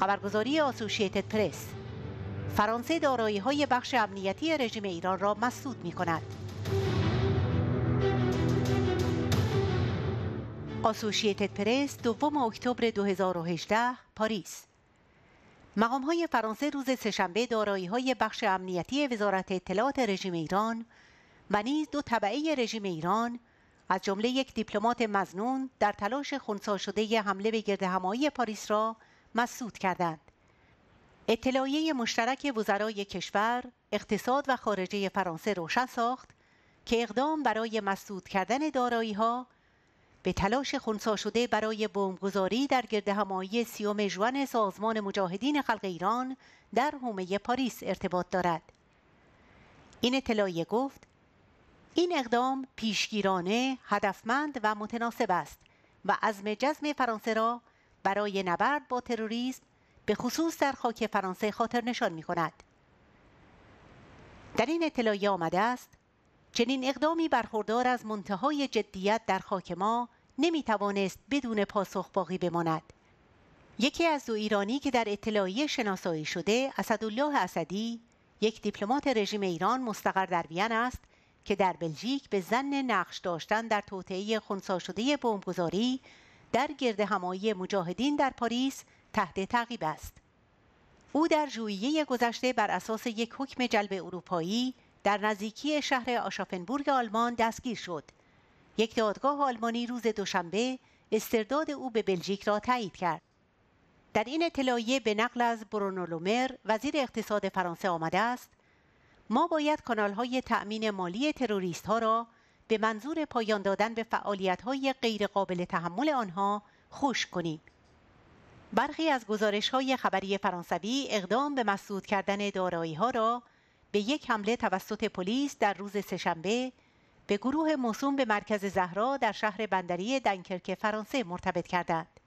خبرگزاری آسوشیتد پرس فرانسه دارایی های بخش امنیتی رژیم ایران را مسدود می کند آسوشیتد پرس دوم اکتبر 2018 پاریس مقام های فرانسه روز سهشنبه دارایی های بخش امنیتی وزارت اطلاعات رژیم ایران و نیز دو طبعه رژیم ایران از جمله یک دیپلمات مزنون در تلاش خونسا شده ی حمله به گرد همایی پاریس را مسدود کردند اطلاعیه مشترک وزرای کشور اقتصاد و خارجه فرانسه روشن ساخت که اقدام برای مسدود کردن دارایی ها به تلاش خونسا شده برای بمبگذاری در گرد همایی سیوم جوان سازمان مجاهدین خلق ایران در حومه پاریس ارتباط دارد این اطلاعیه گفت این اقدام پیشگیرانه هدفمند و متناسب است و عزم جزم فرانسه را برای نبرد با تروریسم به خصوص در خاک فرانسه خاطر نشان می کند. در این اطلاعیه آمده است چنین اقدامی برخوردار از منتهای جدیت در خاک ما نمی توانست بدون پاسخ باقی بماند یکی از دو ایرانی که در اطلاعیه شناسایی شده اسدالله اسدی یک دیپلمات رژیم ایران مستقر در وین است که در بلژیک به زن نقش داشتن در توطئه خونسا شده بمبگذاری در گرد همایی مجاهدین در پاریس تحت تعقیب است. او در ژوئیه گذشته بر اساس یک حکم جلب اروپایی در نزدیکی شهر آشافنبورگ آلمان دستگیر شد. یک دادگاه آلمانی روز دوشنبه استرداد او به بلژیک را تایید کرد. در این اطلاعیه به نقل از برونولومر وزیر اقتصاد فرانسه آمده است ما باید های تأمین مالی تروریست ها را به منظور پایان دادن به فعالیت‌های غیرقابل تحمل آنها خوش کنید. برخی از گزارش های خبری فرانسوی اقدام به مسدود کردن دارایی ها را به یک حمله توسط پلیس در روز سهشنبه به گروه موسوم به مرکز زهرا در شهر بندری دنکرک فرانسه مرتبط کردند.